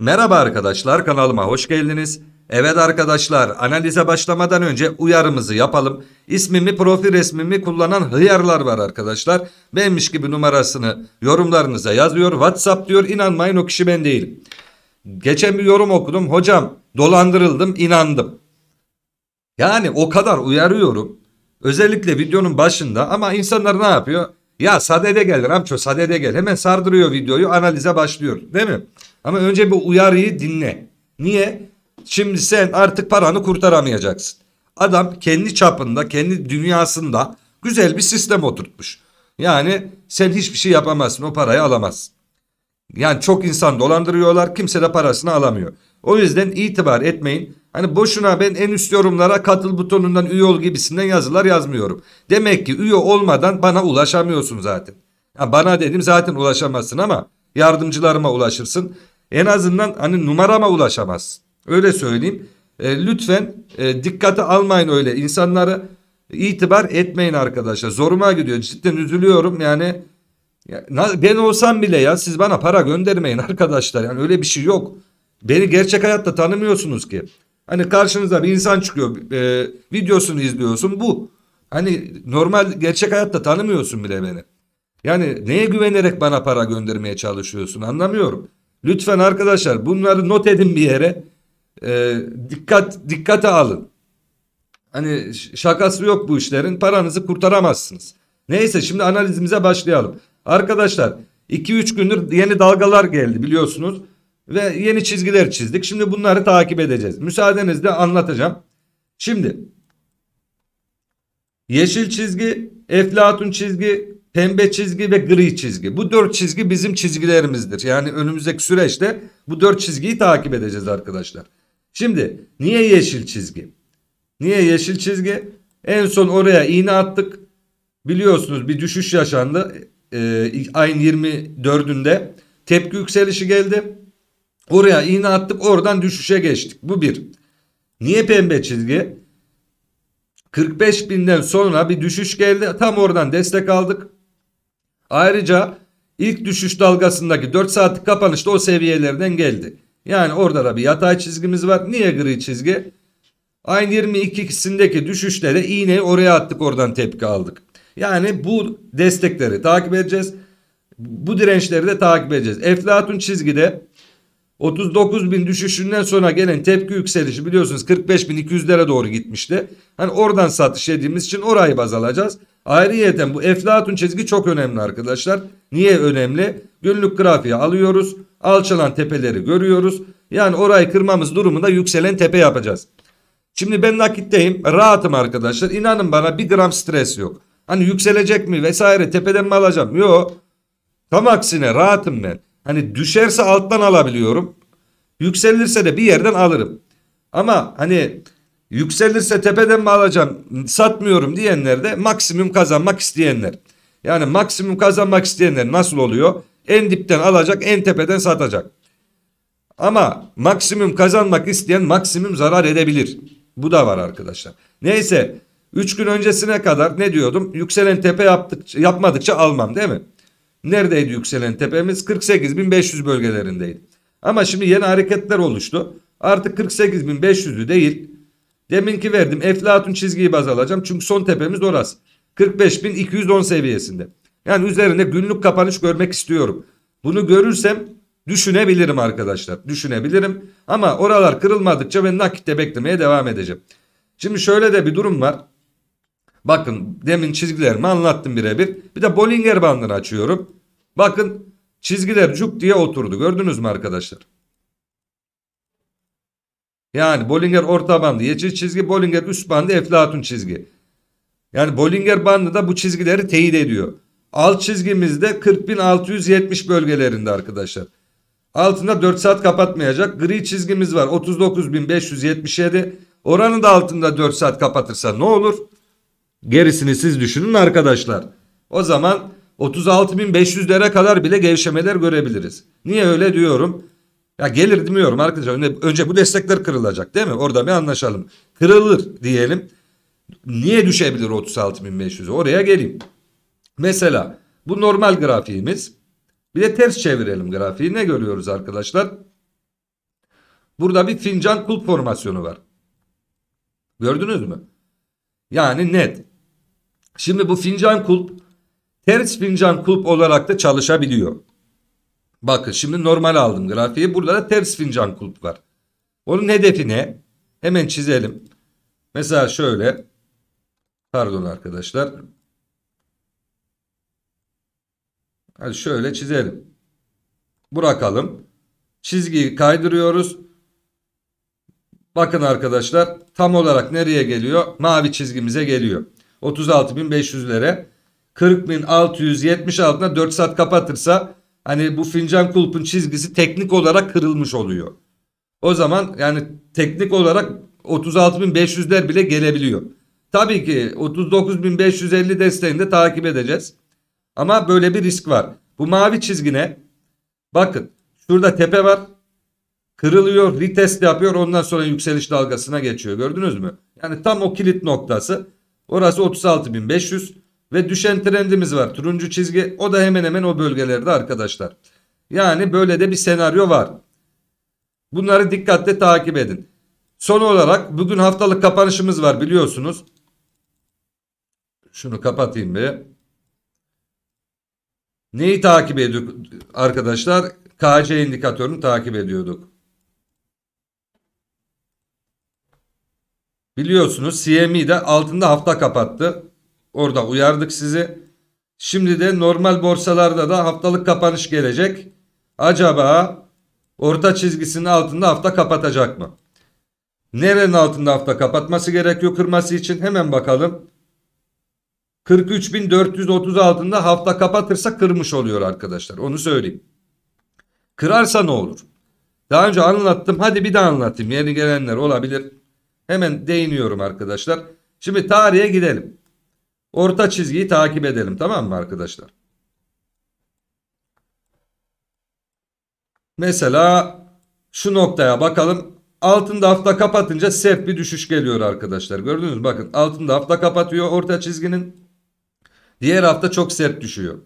Merhaba arkadaşlar kanalıma hoş geldiniz. Evet arkadaşlar analize başlamadan önce uyarımızı yapalım. İsmimi profil resmimi kullanan hıyarlar var arkadaşlar. Benmiş gibi numarasını yorumlarınıza yazıyor. Whatsapp diyor inanmayın o kişi ben değilim. Geçen bir yorum okudum hocam dolandırıldım inandım. Yani o kadar uyarıyorum. Özellikle videonun başında ama insanlar ne yapıyor? Ya sadede gel Ramço sadede gel hemen sardırıyor videoyu analize başlıyor değil mi? Ama önce bir uyarıyı dinle. Niye? Şimdi sen artık paranı kurtaramayacaksın. Adam kendi çapında, kendi dünyasında güzel bir sistem oturtmuş. Yani sen hiçbir şey yapamazsın, o parayı alamazsın. Yani çok insan dolandırıyorlar, kimse de parasını alamıyor. O yüzden itibar etmeyin. Hani boşuna ben en üst yorumlara katıl butonundan üye ol gibisinden yazılar yazmıyorum. Demek ki üye olmadan bana ulaşamıyorsun zaten. Yani bana dedim zaten ulaşamazsın ama yardımcılarıma ulaşırsın. En azından hani numarama ulaşamaz. Öyle söyleyeyim. E, lütfen e, dikkate almayın öyle insanlara itibar etmeyin arkadaşlar. Zoruma gidiyor. Cidden üzülüyorum yani. Ya, ben olsam bile ya siz bana para göndermeyin arkadaşlar. Yani öyle bir şey yok. Beni gerçek hayatta tanımıyorsunuz ki. Hani karşınıza bir insan çıkıyor. E, videosunu izliyorsun bu. Hani normal gerçek hayatta tanımıyorsun bile beni. Yani neye güvenerek bana para göndermeye çalışıyorsun anlamıyorum. Lütfen arkadaşlar bunları not edin bir yere. E, dikkat dikkate alın. Hani şakası yok bu işlerin. Paranızı kurtaramazsınız. Neyse şimdi analizimize başlayalım. Arkadaşlar 2-3 gündür yeni dalgalar geldi biliyorsunuz. Ve yeni çizgiler çizdik. Şimdi bunları takip edeceğiz. Müsaadenizle anlatacağım. Şimdi yeşil çizgi, eflatun çizgi, pembe çizgi ve gri çizgi. Bu dört çizgi bizim çizgilerimizdir. Yani önümüzdeki süreçte bu dört çizgiyi takip edeceğiz arkadaşlar. Şimdi niye yeşil çizgi? Niye yeşil çizgi? En son oraya iğne attık. Biliyorsunuz bir düşüş yaşandı. E, ayın 24'ünde tepki yükselişi geldi. Oraya iğne attık oradan düşüşe geçtik. Bu bir. Niye pembe çizgi? 45 binden sonra bir düşüş geldi. Tam oradan destek aldık. Ayrıca ilk düşüş dalgasındaki 4 saatlik kapanışta o seviyelerden geldi. Yani orada da bir yatay çizgimiz var. Niye gri çizgi? Aynı 22'sindeki düşüşte de iğneyi oraya attık oradan tepki aldık. Yani bu destekleri takip edeceğiz. Bu dirençleri de takip edeceğiz. Eflatun çizgide 39 bin düşüşünden sonra gelen tepki yükselişi biliyorsunuz 45 bin 200'lere doğru gitmişti. Hani oradan satış dediğimiz için orayı baz alacağız. Ayrıyeten bu eflatun çizgi çok önemli arkadaşlar. Niye önemli? Günlük grafiği alıyoruz. Alçalan tepeleri görüyoruz. Yani orayı kırmamız durumunda yükselen tepe yapacağız. Şimdi ben nakitteyim. Rahatım arkadaşlar. İnanın bana bir gram stres yok. Hani yükselecek mi vesaire tepeden mi alacağım? Yok. Tam aksine rahatım ben. Hani düşerse alttan alabiliyorum. Yükselirse de bir yerden alırım. Ama hani Yükselirse tepeden mi alacağım satmıyorum diyenler de maksimum kazanmak isteyenler. Yani maksimum kazanmak isteyenler nasıl oluyor? En dipten alacak en tepeden satacak. Ama maksimum kazanmak isteyen maksimum zarar edebilir. Bu da var arkadaşlar. Neyse 3 gün öncesine kadar ne diyordum? Yükselen tepe yaptıkça, yapmadıkça almam değil mi? Neredeydi yükselen tepemiz? 48.500 bölgelerindeydi. Ama şimdi yeni hareketler oluştu. Artık 48.500'lü değil Deminki verdim. Eflatun çizgiyi baz alacağım. Çünkü son tepemiz orası. 45.210 seviyesinde. Yani üzerine günlük kapanış görmek istiyorum. Bunu görürsem düşünebilirim arkadaşlar. Düşünebilirim. Ama oralar kırılmadıkça ben nakitte beklemeye devam edeceğim. Şimdi şöyle de bir durum var. Bakın demin çizgilerimi anlattım birebir. Bir de Bollinger bandını açıyorum. Bakın çizgiler cuk diye oturdu. Gördünüz mü arkadaşlar? Yani Bollinger orta bandı yeşil çizgi, Bollinger üst bandı eflatun çizgi. Yani Bollinger bandı da bu çizgileri teyit ediyor. Alt çizgimizde 40.670 bölgelerinde arkadaşlar. Altında 4 saat kapatmayacak. Gri çizgimiz var 39.577. Oranın da altında 4 saat kapatırsa ne olur? Gerisini siz düşünün arkadaşlar. O zaman 36.500'lere kadar bile gevşemeler görebiliriz. Niye öyle diyorum? Ya gelir demiyorum arkadaşlar. Önce, önce bu destekler kırılacak değil mi? Orada bir anlaşalım. Kırılır diyelim. Niye düşebilir 36.500'e? Oraya geleyim. Mesela bu normal grafiğimiz. Bir de ters çevirelim grafiği. Ne görüyoruz arkadaşlar? Burada bir fincan kulp formasyonu var. Gördünüz mü? Yani net. Şimdi bu fincan kulp ters fincan kulp olarak da çalışabiliyor. Bakın şimdi normal aldım grafiği. Burada da ters fincan kulp var. Onun hedefi ne? Hemen çizelim. Mesela şöyle. Pardon arkadaşlar. Hadi şöyle çizelim. Bırakalım. Çizgiyi kaydırıyoruz. Bakın arkadaşlar tam olarak nereye geliyor? Mavi çizgimize geliyor. 36.500'lere 40.676'ına 4 saat kapatırsa hani bu fincan kulpun çizgisi teknik olarak kırılmış oluyor. O zaman yani teknik olarak 36.500'ler bile gelebiliyor. Tabii ki 39.550 desteğini de takip edeceğiz. Ama böyle bir risk var. Bu mavi çizgine bakın şurada tepe var. Kırılıyor, retest yapıyor. Ondan sonra yükseliş dalgasına geçiyor. Gördünüz mü? Yani tam o kilit noktası. Orası 36.500 ve düşen trendimiz var. Turuncu çizgi o da hemen hemen o bölgelerde arkadaşlar. Yani böyle de bir senaryo var. Bunları dikkatle takip edin. Son olarak bugün haftalık kapanışımız var biliyorsunuz. Şunu kapatayım bir. Neyi takip ediyorduk arkadaşlar? KC indikatörünü takip ediyorduk. Biliyorsunuz CME de altında hafta kapattı. Orada uyardık sizi. Şimdi de normal borsalarda da haftalık kapanış gelecek. Acaba orta çizgisinin altında hafta kapatacak mı? Nerenin altında hafta kapatması gerekiyor kırması için? Hemen bakalım. 43.430 altında hafta kapatırsa kırmış oluyor arkadaşlar. Onu söyleyeyim. Kırarsa ne olur? Daha önce anlattım. Hadi bir daha anlatayım. Yeni gelenler olabilir. Hemen değiniyorum arkadaşlar. Şimdi tarihe gidelim. Orta çizgiyi takip edelim tamam mı arkadaşlar? Mesela şu noktaya bakalım. Altında hafta kapatınca sert bir düşüş geliyor arkadaşlar. Gördünüz mü? Bakın altında hafta kapatıyor orta çizginin. Diğer hafta çok sert düşüyor.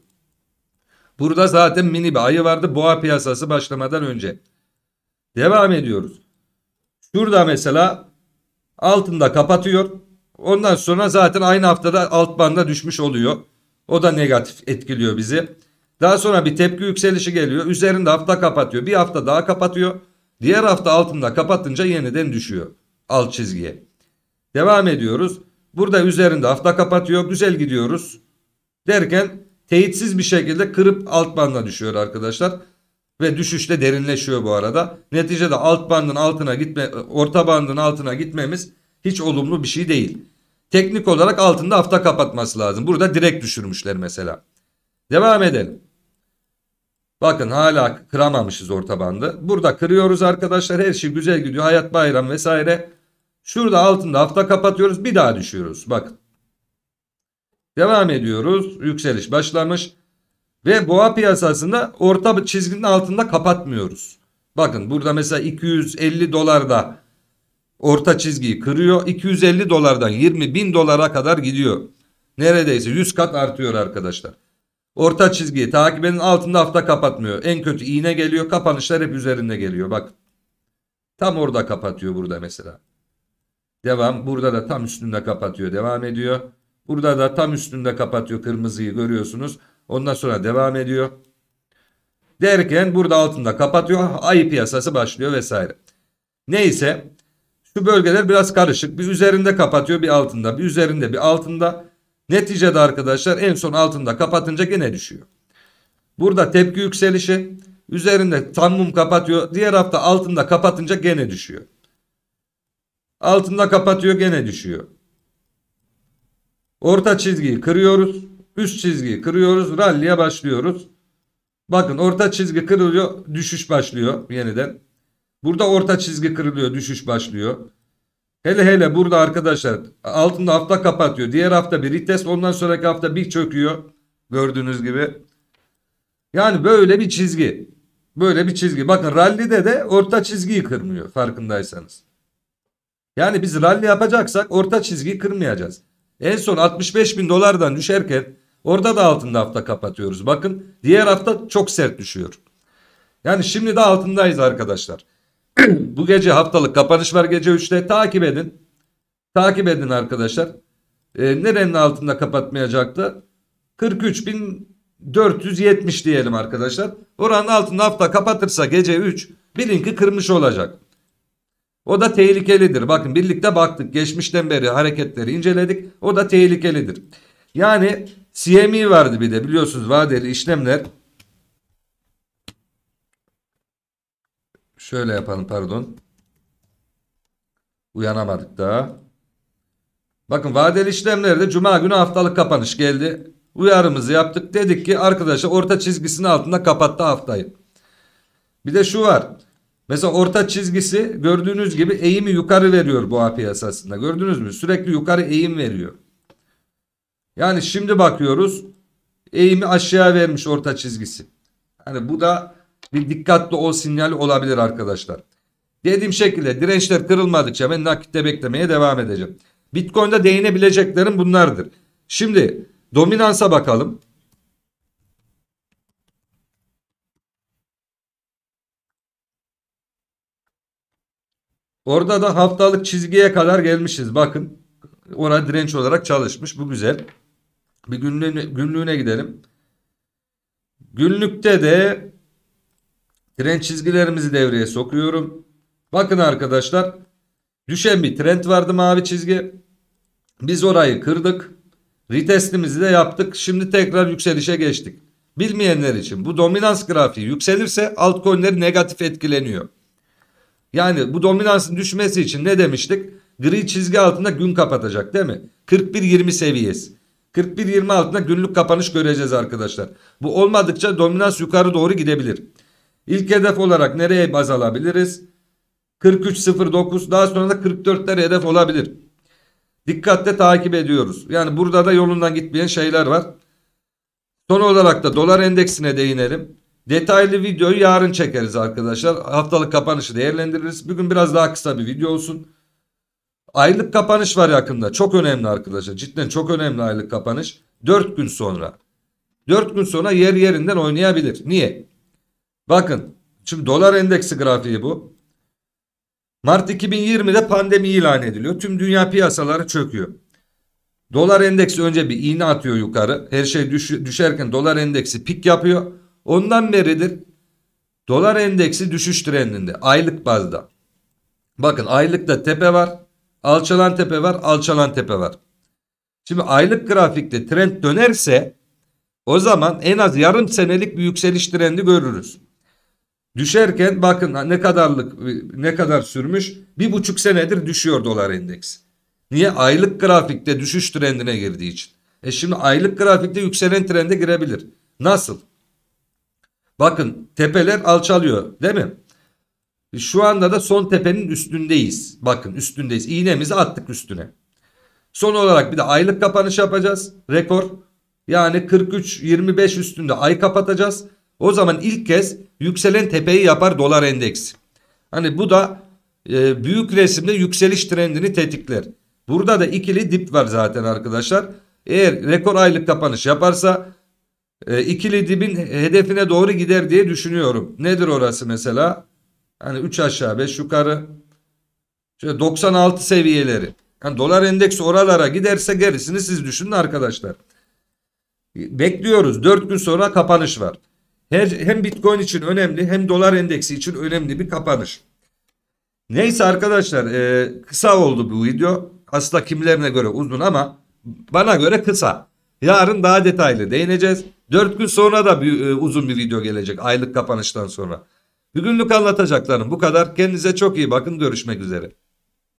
Burada zaten mini bir ayı vardı. Boğa piyasası başlamadan önce. Devam ediyoruz. Şurada mesela altında kapatıyor. Ondan sonra zaten aynı haftada alt banda düşmüş oluyor. O da negatif etkiliyor bizi. Daha sonra bir tepki yükselişi geliyor. Üzerinde hafta kapatıyor. Bir hafta daha kapatıyor. Diğer hafta altında kapatınca yeniden düşüyor. Alt çizgiye. Devam ediyoruz. Burada üzerinde hafta kapatıyor. Güzel gidiyoruz. Derken teyitsiz bir şekilde kırıp alt bandına düşüyor arkadaşlar. Ve düşüş de derinleşiyor bu arada. Neticede alt bandın altına gitme, orta bandın altına gitmemiz hiç olumlu bir şey değil. Teknik olarak altında hafta kapatması lazım. Burada direkt düşürmüşler mesela. Devam edelim. Bakın hala kıramamışız orta bandı. Burada kırıyoruz arkadaşlar. Her şey güzel gidiyor. Hayat bayram vesaire. Şurada altında hafta kapatıyoruz. Bir daha düşüyoruz. Bakın. Devam ediyoruz. Yükseliş başlamış. Ve boğa piyasasında orta çizginin altında kapatmıyoruz. Bakın burada mesela 250 dolar da orta çizgiyi kırıyor. 250 dolardan 20 bin dolara kadar gidiyor. Neredeyse 100 kat artıyor arkadaşlar. Orta çizgiyi takibenin altında hafta kapatmıyor. En kötü iğne geliyor. Kapanışlar hep üzerinde geliyor. Bak tam orada kapatıyor burada mesela. Devam. Burada da tam üstünde kapatıyor. Devam ediyor. Burada da tam üstünde kapatıyor kırmızıyı görüyorsunuz. Ondan sonra devam ediyor. Derken burada altında kapatıyor. Ayı piyasası başlıyor vesaire. Neyse şu bölgeler biraz karışık. Bir üzerinde kapatıyor bir altında. Bir üzerinde bir altında. Neticede arkadaşlar en son altında kapatınca gene düşüyor. Burada tepki yükselişi. Üzerinde tam mum kapatıyor. Diğer hafta altında kapatınca gene düşüyor. Altında kapatıyor gene düşüyor. Orta çizgiyi kırıyoruz. Üst çizgiyi kırıyoruz. ralliye başlıyoruz. Bakın orta çizgi kırılıyor. Düşüş başlıyor yeniden. Burada orta çizgi kırılıyor, düşüş başlıyor. Hele hele burada arkadaşlar altında hafta kapatıyor. Diğer hafta bir retest, ondan sonraki hafta bir çöküyor. Gördüğünüz gibi. Yani böyle bir çizgi. Böyle bir çizgi. Bakın rallide de orta çizgiyi kırmıyor farkındaysanız. Yani biz rally yapacaksak orta çizgiyi kırmayacağız. En son 65 bin dolardan düşerken orada da altında hafta kapatıyoruz. Bakın diğer hafta çok sert düşüyor. Yani şimdi de altındayız arkadaşlar. bu gece haftalık kapanış var gece 3'te takip edin. Takip edin arkadaşlar. E, nerenin altında kapatmayacaktı? 43.470 diyelim arkadaşlar. Oranın altında hafta kapatırsa gece 3 bilin ki kırmış olacak. O da tehlikelidir. Bakın birlikte baktık. Geçmişten beri hareketleri inceledik. O da tehlikelidir. Yani CME vardı bir de biliyorsunuz vadeli işlemler. Şöyle yapalım pardon. Uyanamadık daha. Bakın vadeli işlemlerde cuma günü haftalık kapanış geldi. Uyarımızı yaptık. Dedik ki arkadaşlar orta çizgisinin altında kapattı haftayı. Bir de şu var. Mesela orta çizgisi gördüğünüz gibi eğimi yukarı veriyor boğa piyasasında. Gördünüz mü? Sürekli yukarı eğim veriyor. Yani şimdi bakıyoruz. Eğimi aşağı vermiş orta çizgisi. Hani bu da bir dikkatli o sinyali olabilir arkadaşlar. Dediğim şekilde dirençler kırılmadıkça ben nakitte beklemeye devam edeceğim. Bitcoin'de değinebileceklerim bunlardır. Şimdi dominansa bakalım. Orada da haftalık çizgiye kadar gelmişiz. Bakın orada direnç olarak çalışmış. Bu güzel. Bir günlüğüne, günlüğüne gidelim. Günlükte de Trend çizgilerimizi devreye sokuyorum. Bakın arkadaşlar. Düşen bir trend vardı mavi çizgi. Biz orayı kırdık. Retestimizi de yaptık. Şimdi tekrar yükselişe geçtik. Bilmeyenler için bu dominans grafiği yükselirse altcoin'leri negatif etkileniyor. Yani bu dominansın düşmesi için ne demiştik? Gri çizgi altında gün kapatacak değil mi? 41-20 seviyesi. 41-20 altında günlük kapanış göreceğiz arkadaşlar. Bu olmadıkça dominans yukarı doğru gidebilir. İlk hedef olarak nereye baz alabiliriz? 43.09 daha sonra da 44'ler hedef olabilir. Dikkatle takip ediyoruz. Yani burada da yolundan gitmeyen şeyler var. Son olarak da dolar endeksine değinelim. Detaylı videoyu yarın çekeriz arkadaşlar. Haftalık kapanışı değerlendiririz. Bugün biraz daha kısa bir video olsun. Aylık kapanış var yakında. Çok önemli arkadaşlar. Cidden çok önemli aylık kapanış. 4 gün sonra. 4 gün sonra yer yerinden oynayabilir. Niye? Bakın şimdi dolar endeksi grafiği bu. Mart 2020'de pandemi ilan ediliyor. Tüm dünya piyasaları çöküyor. Dolar endeksi önce bir iğne atıyor yukarı. Her şey düş düşerken dolar endeksi pik yapıyor. Ondan beridir dolar endeksi düşüş trendinde aylık bazda. Bakın aylıkta tepe var. Alçalan tepe var. Alçalan tepe var. Şimdi aylık grafikte trend dönerse o zaman en az yarım senelik bir yükseliş trendi görürüz. Düşerken bakın ne kadarlık ne kadar sürmüş bir buçuk senedir düşüyor dolar endeksi. Niye? Aylık grafikte düşüş trendine girdiği için. E şimdi aylık grafikte yükselen trende girebilir. Nasıl? Bakın tepeler alçalıyor değil mi? E şu anda da son tepenin üstündeyiz. Bakın üstündeyiz. İğnemizi attık üstüne. Son olarak bir de aylık kapanış yapacağız. Rekor. Yani 43-25 üstünde ay kapatacağız. O zaman ilk kez yükselen tepeyi yapar dolar endeks. Hani bu da e, büyük resimde yükseliş trendini tetikler. Burada da ikili dip var zaten arkadaşlar. Eğer rekor aylık kapanış yaparsa e, ikili dibin hedefine doğru gider diye düşünüyorum. Nedir orası mesela? Hani 3 aşağı 5 yukarı. Şöyle 96 seviyeleri. Yani dolar endeksi oralara giderse gerisini siz düşünün arkadaşlar. Bekliyoruz. 4 gün sonra kapanış var. Her, hem Bitcoin için önemli hem dolar endeksi için önemli bir kapanış. Neyse arkadaşlar e, kısa oldu bu video. Aslında kimlerine göre uzun ama bana göre kısa. Yarın daha detaylı değineceğiz. 4 gün sonra da bir, e, uzun bir video gelecek aylık kapanıştan sonra. Bugünlük anlatacaklarım bu kadar. Kendinize çok iyi bakın. Görüşmek üzere.